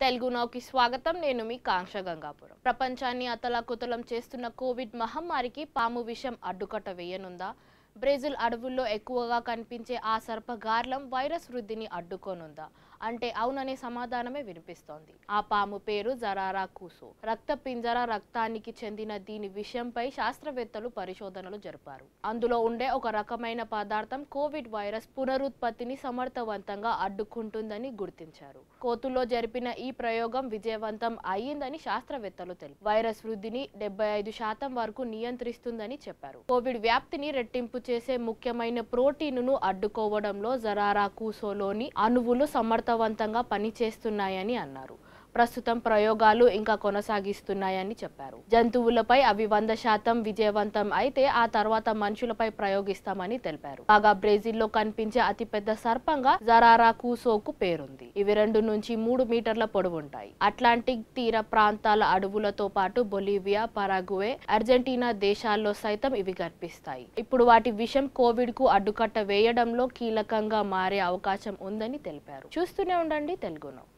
తెలుగునోకి స్వాగతం నేను మీ కాంక్ష గంగాపురం ప్రపంచాన్ని అతలాకుతలం చేస్తున్న కోవిడ్ మహమ్మారికి పాము విషం అడ్డుకట్ట వేయనుందా బ్రెజిల్ అడవుల్లో ఎక్కువగా కనిపించే ఆ సర్పగార్లం వైరస్ వృద్ధిని అడ్డుకోనుందా అంటే అవుననే సమాధానమే వినిపిస్తోంది ఆ పాము పేరు జరారా కూసు రక్త పింజర రక్తానికి చెందిన దీని విషయంపై శాస్త్రవేత్తలు పరిశోధనలు జరిపారు అందులో ఉండే ఒక రకమైన పదార్థం కోవిడ్ వైరస్ పునరుత్పత్తిని సమర్థవంతంగా అడ్డుకుంటుందని గుర్తించారు కోతుల్లో జరిపిన ఈ ప్రయోగం విజయవంతం అయ్యిందని శాస్త్రవేత్తలు తెలిపారు వైరస్ వృద్ధిని డెబ్బై ఐదు శాతం వరకు నియంత్రిస్తుందని చెప్పారు కోవిడ్ వ్యాప్తిని రెట్టింపు చేసే ముఖ్యమైన ప్రోటీన్ను అడ్డుకోవడంలో జరారా కూసోలోని అణువులు సమర్థ సమర్థవంతంగా పనిచేస్తున్నాయని అన్నారు ప్రస్తుతం ప్రయోగాలు ఇంకా కొనసాగిస్తున్నాయని చెప్పారు జంతువులపై అవి వంద శాతం విజయవంతం అయితే ఆ తర్వాత మనుషులపై ప్రయోగిస్తామని తెలిపారు కాగా బ్రెజిల్లో కనిపించే అతిపెద్ద సర్పంగా జరారా కూసోకు పేరుంది ఇవి రెండు నుంచి మూడు మీటర్ల పొడవుంటాయి అట్లాంటిక్ తీర ప్రాంతాల అడవులతో పాటు బొలీవియా పరాగువే అర్జెంటీనా దేశాల్లో సైతం ఇవి కనిపిస్తాయి ఇప్పుడు వాటి విషం కోవిడ్ కు అడ్డుకట్ట వేయడంలో కీలకంగా మారే అవకాశం ఉందని తెలిపారు చూస్తూనే ఉండండి తెలుగును